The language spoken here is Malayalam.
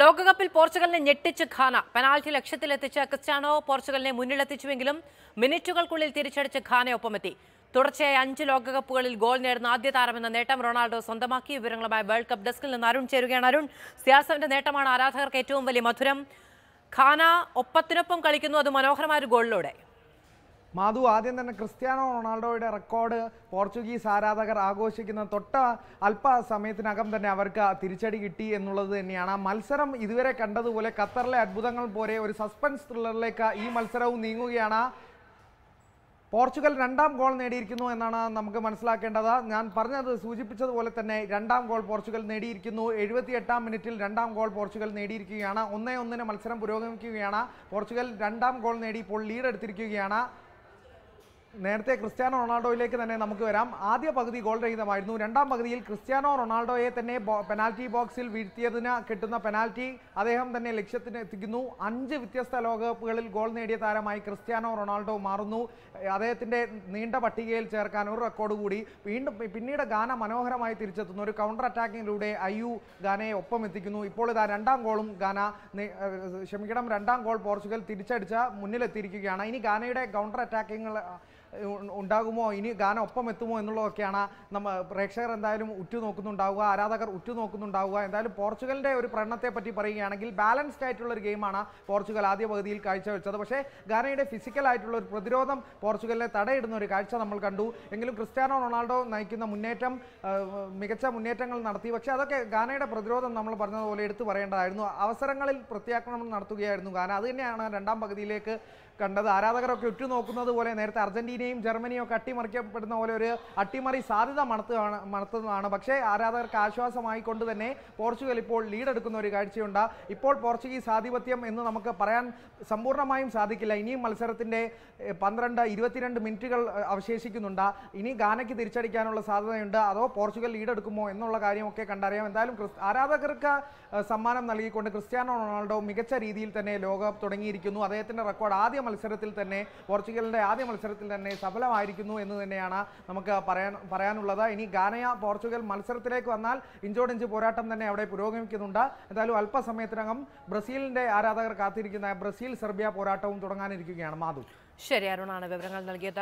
ലോകകപ്പിൽ പോർച്ചുഗലിനെ ഞെട്ടിച്ച് ഖാന പെനാൽറ്റി ലക്ഷ്യത്തിലെത്തിച്ച ക്രിസ്റ്റ്യാനോ പോർച്ചുഗലിനെ മുന്നിലെത്തിച്ചുവെങ്കിലും മിനിറ്റുകൾക്കുള്ളിൽ തിരിച്ചടിച്ച് ഖാനയൊപ്പമെത്തി തുടർച്ചയായ അഞ്ച് ലോകകപ്പുകളിൽ ഗോൾ നേടുന്ന ആദ്യ താരമെന്ന നേട്ടം റൊണാൾഡോ സ്വന്തമാക്കി വിവരങ്ങളുമായി വേൾഡ് കപ്പ് ഡെസ്കിൽ നിന്ന് അരുൺ ചേരുകയാണ് അരുൺ സിയാസവിന്റെ നേട്ടമാണ് ആരാധകർക്ക് ഏറ്റവും വലിയ മധുരം ഖാന ഒപ്പത്തിനൊപ്പം കളിക്കുന്നു അത് മനോഹരമായ ഒരു ഗോളിലൂടെ മാധു ആദ്യം തന്നെ ക്രിസ്ത്യാനോ റൊണാൾഡോയുടെ റെക്കോർഡ് പോർച്ചുഗീസ് ആരാധകർ ആഘോഷിക്കുന്ന തൊട്ട അല്പ സമയത്തിനകം തന്നെ അവർക്ക് തിരിച്ചടി കിട്ടി എന്നുള്ളത് തന്നെയാണ് ആ മത്സരം ഇതുവരെ കണ്ടതുപോലെ ഖത്തറിലെ അത്ഭുതങ്ങൾ പോലെ ഒരു സസ്പെൻസ് ത്രില്ലറിലേക്ക് ഈ മത്സരവും നീങ്ങുകയാണ് പോർച്ചുഗൽ രണ്ടാം ഗോൾ നേടിയിരിക്കുന്നു എന്നാണ് നമുക്ക് മനസ്സിലാക്കേണ്ടത് ഞാൻ പറഞ്ഞത് സൂചിപ്പിച്ചതുപോലെ തന്നെ രണ്ടാം ഗോൾ പോർച്ചുഗൽ നേടിയിരിക്കുന്നു എഴുപത്തിയെട്ടാം മിനിറ്റിൽ രണ്ടാം ഗോൾ പോർച്ചുഗൽ നേടിയിരിക്കുകയാണ് ഒന്നേ ഒന്നിന് മത്സരം പുരോഗമിക്കുകയാണ് പോർച്ചുഗൽ രണ്ടാം ഗോൾ നേടി ഇപ്പോൾ ലീഡ് എടുത്തിരിക്കുകയാണ് നേരത്തെ ക്രിസ്ത്യാനോ റൊണാൾഡോയിലേക്ക് തന്നെ നമുക്ക് വരാം ആദ്യ പകുതി ഗോൾ രഹിതമായിരുന്നു രണ്ടാം പകുതിയിൽ ക്രിസ്ത്യാനോ റൊണാൾഡോയെ തന്നെ പെനാൽറ്റി ബോക്സിൽ വീഴ്ത്തിയതിന് കിട്ടുന്ന പെനാൽറ്റി അദ്ദേഹം തന്നെ ലക്ഷ്യത്തിന് എത്തിക്കുന്നു അഞ്ച് വ്യത്യസ്ത ലോകകപ്പുകളിൽ ഗോൾ നേടിയ താരമായി ക്രിസ്ത്യാനോ റൊണാൾഡോ മാറുന്നു അദ്ദേഹത്തിൻ്റെ നീണ്ട പട്ടികയിൽ ചേർക്കാൻ ഒരു റെക്കോർഡ് കൂടി വീണ്ടും പിന്നീട് ഗാന മനോഹരമായി തിരിച്ചെത്തുന്നു ഒരു കൗണ്ടർ അറ്റാക്കിങ്ങിലൂടെ അയ്യു ഗാനയെ ഒപ്പം എത്തിക്കുന്നു ഇപ്പോൾ ഇതാ രണ്ടാം ഗോളും ഗാന ക്ഷമിക്കണം രണ്ടാം ഗോൾ പോർച്ചുഗൽ തിരിച്ചടിച്ച മുന്നിലെത്തിയിരിക്കുകയാണ് ഇനി ഗാനയുടെ കൗണ്ടർ അറ്റാക്കിങ്ങൾ ഉണ്ടാകുമോ ഇനി ഗാനം ഒപ്പം എത്തുമോ എന്നുള്ളതൊക്കെയാണ് നമ്മ പ്രേക്ഷകർ എന്തായാലും ഉറ്റുനോക്കുന്നുണ്ടാവുക ആരാധകർ ഉറ്റുനോക്കുന്നുണ്ടാവുക എന്തായാലും പോർച്ചുഗലിൻ്റെ ഒരു പ്രകടനത്തെ പറ്റി പറയുകയാണെങ്കിൽ ബാലൻസ്ഡ് ആയിട്ടുള്ള ഒരു ഗെയിമാണ് പോർച്ചുഗൽ ആദ്യ പകുതിയിൽ കാഴ്ചവെച്ചത് പക്ഷേ ഗാനയുടെ ഫിസിക്കൽ ആയിട്ടുള്ള ഒരു പ്രതിരോധം പോർച്ചുഗലിനെ തടയിടുന്ന ഒരു കാഴ്ച നമ്മൾ കണ്ടു എങ്കിലും ക്രിസ്ത്യാനോ റൊണാൾഡോ നയിക്കുന്ന മുന്നേറ്റം മികച്ച മുന്നേറ്റങ്ങൾ നടത്തി പക്ഷേ അതൊക്കെ ഗാനയുടെ പ്രതിരോധം നമ്മൾ പറഞ്ഞതുപോലെ എടുത്തു പറയേണ്ടതായിരുന്നു അവസരങ്ങളിൽ പ്രത്യാക്രമണം നടത്തുകയായിരുന്നു ഗാന അത് തന്നെയാണ് രണ്ടാം പകുതിയിലേക്ക് കണ്ടത് ആരാധകരൊക്കെ ഉറ്റുനോക്കുന്നത് പോലെ നേരത്തെ അർജന്റീനയും ജർമ്മനിയും ഒക്കെ അട്ടിമറിക്കപ്പെടുന്ന പോലെ ഒരു അട്ടിമറി സാധ്യത മണത്തുകയാണ് മണത്തുന്നതാണ് പക്ഷേ ആരാധകർക്ക് ആശ്വാസമായി കൊണ്ട് തന്നെ പോർച്ചുഗൽ ഇപ്പോൾ ലീഡെടുക്കുന്ന ഒരു കാഴ്ചയുണ്ട് ഇപ്പോൾ പോർച്ചുഗീസ് ആധിപത്യം എന്ന് നമുക്ക് പറയാൻ സമ്പൂർണ്ണമായും സാധിക്കില്ല ഇനിയും മത്സരത്തിൻ്റെ പന്ത്രണ്ട് ഇരുപത്തിരണ്ട് മിനിറ്റുകൾ അവശേഷിക്കുന്നുണ്ട് ഇനി ഗാനയ്ക്ക് തിരിച്ചടിക്കാനുള്ള സാധ്യതയുണ്ട് അതോ പോർച്ചുഗൽ ലീഡെടുക്കുമോ എന്നുള്ള കാര്യമൊക്കെ കണ്ടറിയാം എന്തായാലും ആരാധകർക്ക് സമ്മാനം നൽകിക്കൊണ്ട് ക്രിസ്ത്യാനോ റൊണാൾഡോ മികച്ച രീതിയിൽ തന്നെ ലോകം തുടങ്ങിയിരിക്കുന്നു അദ്ദേഹത്തിൻ്റെ റെക്കോർഡ് ആദ്യം മത്സരത്തിൽ തന്നെ പോർച്ചുഗലിൻ്റെ ആദ്യ മത്സരത്തിൽ തന്നെ സഫലമായിരിക്കുന്നു എന്ന് തന്നെയാണ് നമുക്ക് പറയാൻ പറയാനുള്ളത് ഇനി ഗാനയ പോർച്ചുഗൽ മത്സരത്തിലേക്ക് വന്നാൽ ഇഞ്ചോടിഞ്ച് പോരാട്ടം തന്നെ അവിടെ പുരോഗമിക്കുന്നുണ്ട് എന്തായാലും അല്പസമയത്തിനകം ബ്രസീലിൻ്റെ ആരാധകർ കാത്തിരിക്കുന്ന ബ്രസീൽ സെർബിയ പോരാട്ടവും തുടങ്ങാനിരിക്കുകയാണ് മാധു ശരി അരുണാണ് വിവരങ്ങൾ നൽകിയത്